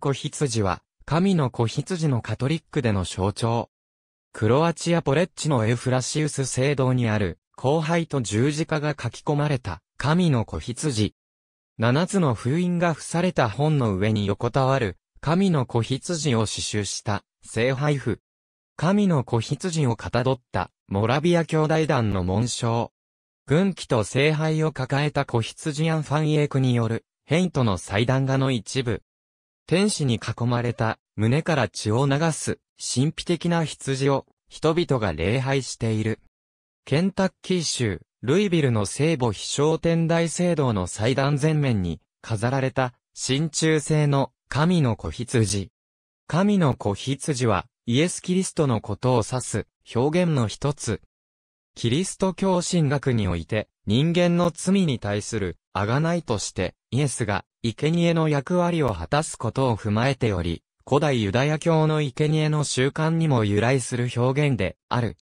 子羊は、神の子羊のカトリックでの象徴。クロアチアポレッチのエフラシウス聖堂にある、後輩と十字架が書き込まれた、神の子羊。七つの封印が付された本の上に横たわる、神の子羊を刺繍した、聖配布。神の子羊をかたどった、モラビア兄弟団の紋章。軍旗と聖杯を抱えた子羊アンファンエークによる、ヘイトの祭壇画の一部。天使に囲まれた、胸から血を流す、神秘的な羊を、人々が礼拝している。ケンタッキー州、ルイビルの聖母飛翔天大聖堂の祭壇前面に、飾られた、真鍮製の、神の子羊。神の子羊は、イエス・キリストのことを指す、表現の一つ。キリスト教神学において、人間の罪に対する、贖いとして、イエスが、生贄の役割を果たすことを踏まえており、古代ユダヤ教の生贄の習慣にも由来する表現である。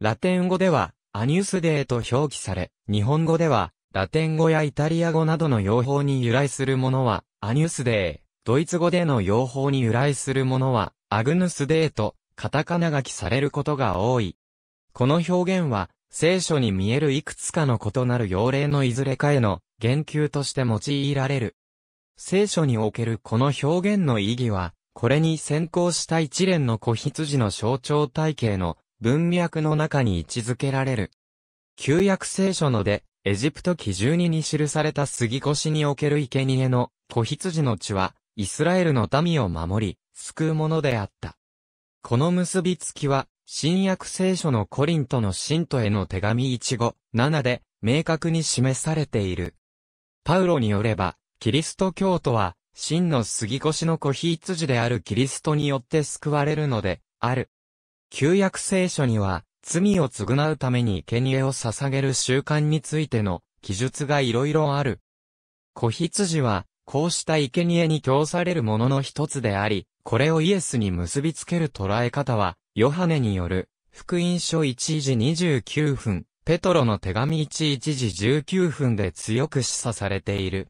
ラテン語では、アニュスデーと表記され、日本語では、ラテン語やイタリア語などの用法に由来するものは、アニュスデー、ドイツ語での用法に由来するものは、アグヌスデーと、カタカナ書きされることが多い。この表現は、聖書に見えるいくつかの異なる用例のいずれかへの言及として用いられる。聖書におけるこの表現の意義は、これに先行した一連の子羊の象徴体系の文脈の中に位置づけられる。旧約聖書ので、エジプト記十二に記された杉越における生贄の子羊の血は、イスラエルの民を守り、救うものであった。この結びつきは、新約聖書のコリントの信徒への手紙1語7で明確に示されている。パウロによれば、キリスト教徒は、真の杉越の子羊であるキリストによって救われるので、ある。旧約聖書には、罪を償うために生贄を捧げる習慣についての記述がいろいろある。子羊は、こうした生贄に供されるものの一つであり、これをイエスに結びつける捉え方は、ヨハネによる、福音書1時29分、ペトロの手紙1時19分で強く示唆されている。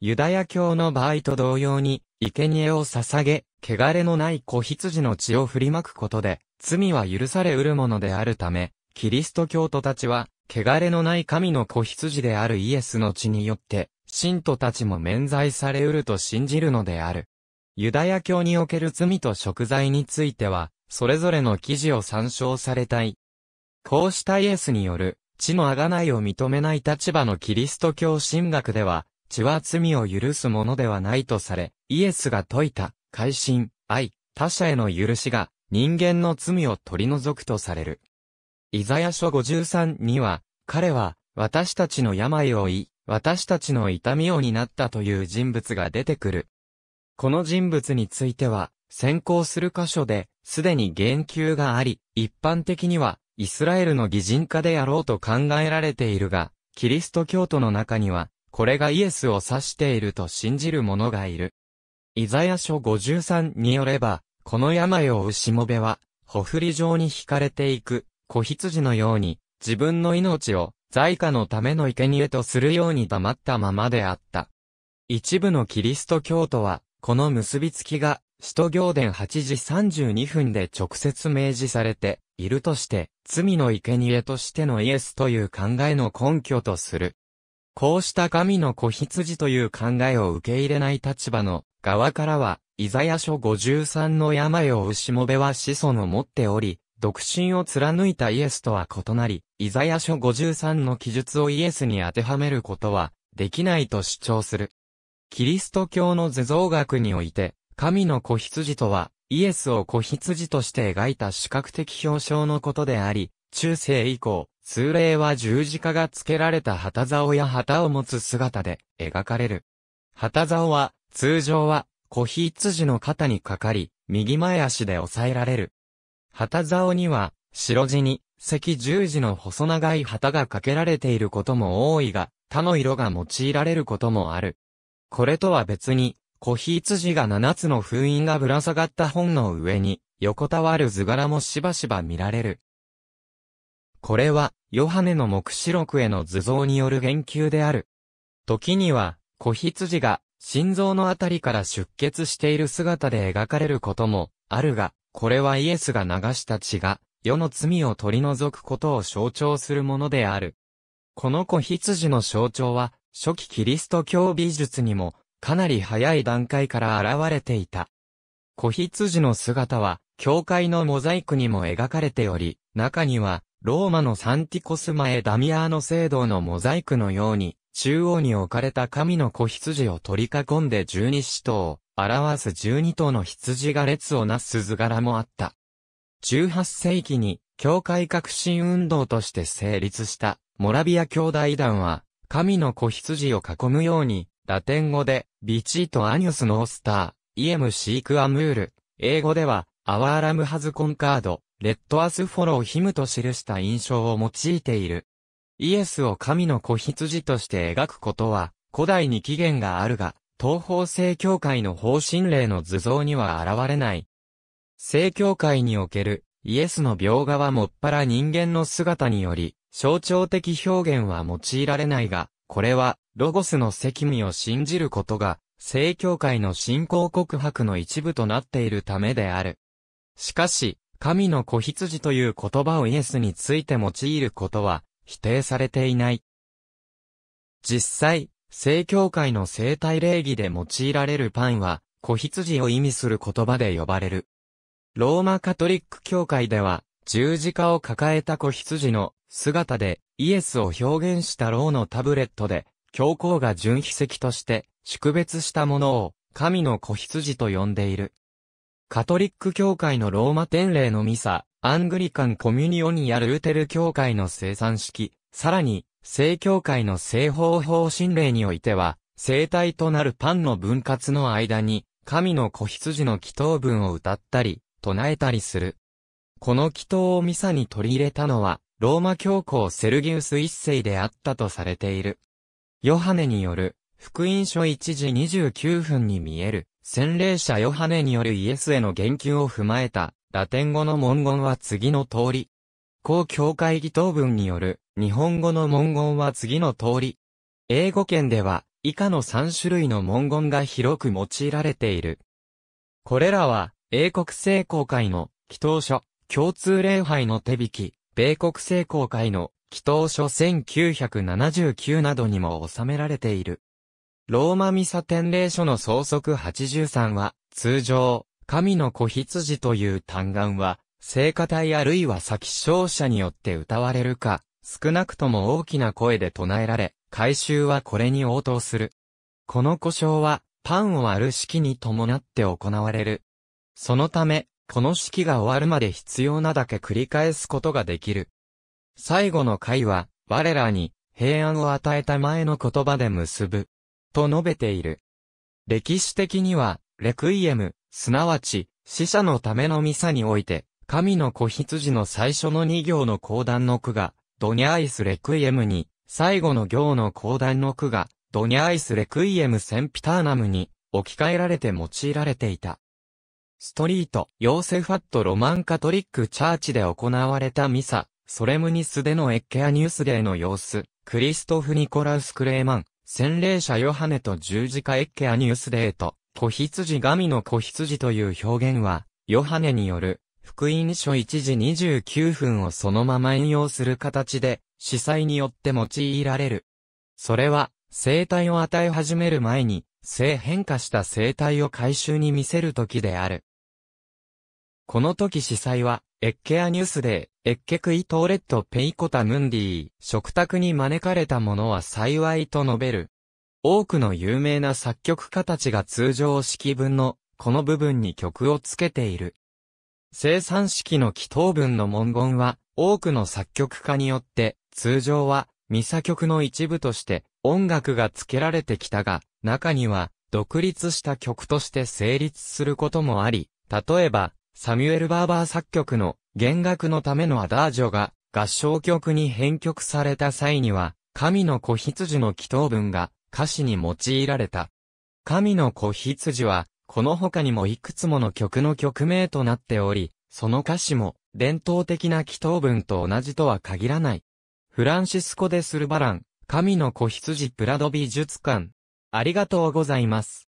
ユダヤ教の場合と同様に、生贄を捧げ、汚れのない子羊の血を振りまくことで、罪は許されうるものであるため、キリスト教徒たちは、汚れのない神の子羊であるイエスの血によって、信徒たちも免罪されうると信じるのである。ユダヤ教における罪と食材については、それぞれの記事を参照されたい。こうしたイエスによる、地の贖いを認めない立場のキリスト教神学では、血は罪を許すものではないとされ、イエスが説いた、改心、愛、他者への許しが、人間の罪を取り除くとされる。イザヤ書53には、彼は、私たちの病を言い、私たちの痛みを担ったという人物が出てくる。この人物については、先行する箇所で、すでに言及があり、一般的には、イスラエルの擬人化であろうと考えられているが、キリスト教徒の中には、これがイエスを指していると信じる者がいる。イザヤ書53によれば、この病を牛うしもべは、ほふり状に惹かれていく、子羊のように、自分の命を、在家のための生贄とするように黙ったままであった。一部のキリスト教徒は、この結びつきが、使徒行伝8時32分で直接明示されているとして、罪の生贄としてのイエスという考えの根拠とする。こうした神の子羊という考えを受け入れない立場の側からは、イザヤ書53の病を牛もべは子孫の持っており、独身を貫いたイエスとは異なり、イザヤ書53の記述をイエスに当てはめることは、できないと主張する。キリスト教の図像学において、神の子羊とは、イエスを子羊として描いた視覚的表象のことであり、中世以降、通例は十字架が付けられた旗竿や旗を持つ姿で描かれる。旗竿は、通常は、小羊の肩にかかり、右前足で押さえられる。旗竿には、白地に、赤十字の細長い旗がかけられていることも多いが、他の色が用いられることもある。これとは別に、小羊が七つの封印がぶら下がった本の上に、横たわる図柄もしばしば見られる。これは、ヨハネの目視録への図像による言及である。時には、子羊が、心臓のあたりから出血している姿で描かれることも、あるが、これはイエスが流した血が、世の罪を取り除くことを象徴するものである。この子羊の象徴は、初期キリスト教美術にも、かなり早い段階から現れていた。子羊の姿は、教会のモザイクにも描かれており、中には、ローマのサンティコスマエ・ダミアーノ聖堂のモザイクのように、中央に置かれた神の子羊を取り囲んで十二使徒を表す十二頭の羊が列をなす図柄もあった。18世紀に教会革新運動として成立したモラビア兄弟団は神の子羊を囲むようにラテン語でビチートアニュスノースター、イエムシークアムール、英語ではアワーラムハズコンカードレッドアスフォローヒムと記した印象を用いている。イエスを神の子羊として描くことは、古代に起源があるが、東方正教会の方針令の図像には現れない。正教会におけるイエスの描画はもっぱら人間の姿により、象徴的表現は用いられないが、これは、ロゴスの責務を信じることが、正教会の信仰告白の一部となっているためである。しかし、神の子羊という言葉をイエスについて用いることは否定されていない。実際、正教会の生体礼儀で用いられるパンは、子羊を意味する言葉で呼ばれる。ローマカトリック教会では、十字架を抱えた子羊の姿でイエスを表現したローのタブレットで、教皇が純秘石として、宿別したものを神の子羊と呼んでいる。カトリック教会のローマ典礼のミサ、アングリカンコミュニオニアルーテル教会の生産式、さらに、聖教会の聖方法神礼においては、生体となるパンの分割の間に、神の子羊の祈祷文を歌ったり、唱えたりする。この祈祷をミサに取り入れたのは、ローマ教皇セルギウス一世であったとされている。ヨハネによる、福音書1時29分に見える、洗礼者ヨハネによるイエスへの言及を踏まえた、ラテン語の文言は次の通り。公教会議答文による、日本語の文言は次の通り。英語圏では、以下の3種類の文言が広く用いられている。これらは、英国聖公会の、祈祷書、共通礼拝の手引き、米国聖公会の、祈祷書1979などにも収められている。ローマミサ典礼書の創則83は、通常、神の子羊という単眼は、聖歌隊あるいは先勝者によって歌われるか、少なくとも大きな声で唱えられ、回収はこれに応答する。この故障は、パンを割る式に伴って行われる。そのため、この式が終わるまで必要なだけ繰り返すことができる。最後の回は、我らに平安を与えた前の言葉で結ぶ。と述べている。歴史的には、レクイエム、すなわち、死者のためのミサにおいて、神の子羊の最初の2行の講談の句が、ドニャイスレクイエムに、最後の行の講談の句が、ドニャイスレクイエムセンピターナムに置き換えられて用いられていた。ストリート、ヨーセファットロマンカトリックチャーチで行われたミサ、ソレムニスでのエッケアニュースデーの様子、クリストフ・ニコラウス・クレーマン、洗礼者ヨハネと十字架エッケアニュースデート、子羊神の子羊という表現は、ヨハネによる、福音書1時29分をそのまま引用する形で、司祭によって用いられる。それは、生体を与え始める前に、性変化した生体を回収に見せる時である。この時司祭は、エッケアニュースデー、エッケクイトーレットペイコタムンディ、食卓に招かれたものは幸いと述べる。多くの有名な作曲家たちが通常式文の、この部分に曲をつけている。生産式の祈祷文の文言は、多くの作曲家によって、通常は、ミサ曲の一部として、音楽がつけられてきたが、中には、独立した曲として成立することもあり、例えば、サミュエル・バーバー作曲の弦楽のためのアダージョが合唱曲に編曲された際には、神の子羊の祈祷文が歌詞に用いられた。神の子羊は、この他にもいくつもの曲の曲名となっており、その歌詞も伝統的な祈祷文と同じとは限らない。フランシスコ・デ・スルバラン、神の子羊プラド美術館。ありがとうございます。